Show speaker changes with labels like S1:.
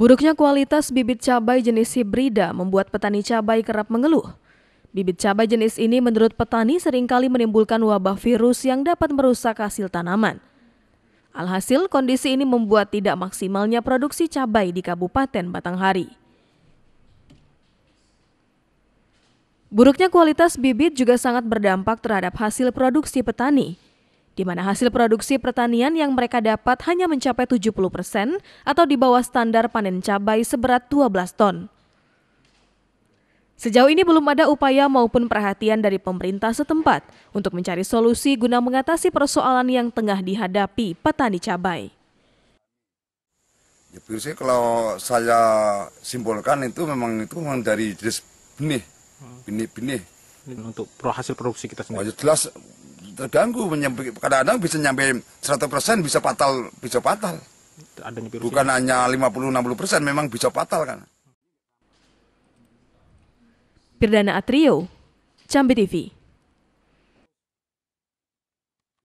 S1: Buruknya kualitas bibit cabai jenis hibrida membuat petani cabai kerap mengeluh. Bibit cabai jenis ini menurut petani seringkali menimbulkan wabah virus yang dapat merusak hasil tanaman. Alhasil, kondisi ini membuat tidak maksimalnya produksi cabai di Kabupaten Batanghari. Buruknya kualitas bibit juga sangat berdampak terhadap hasil produksi petani di mana hasil produksi pertanian yang mereka dapat hanya mencapai 70 persen atau di bawah standar panen cabai seberat 12 ton. Sejauh ini belum ada upaya maupun perhatian dari pemerintah setempat untuk mencari solusi guna mengatasi persoalan yang tengah dihadapi petani cabai.
S2: Ya, sih kalau saya simpulkan itu memang itu memang dari jenis benih, hmm. benih-benih. Untuk hasil produksi kita sendiri? Oh, ya, jelas terganggu kadang-kadang bisa nyampe 100% bisa fatal bisa fatal bukan ya. hanya 50 60% memang bisa fatal kan
S1: Perdana Atrio Cambi TV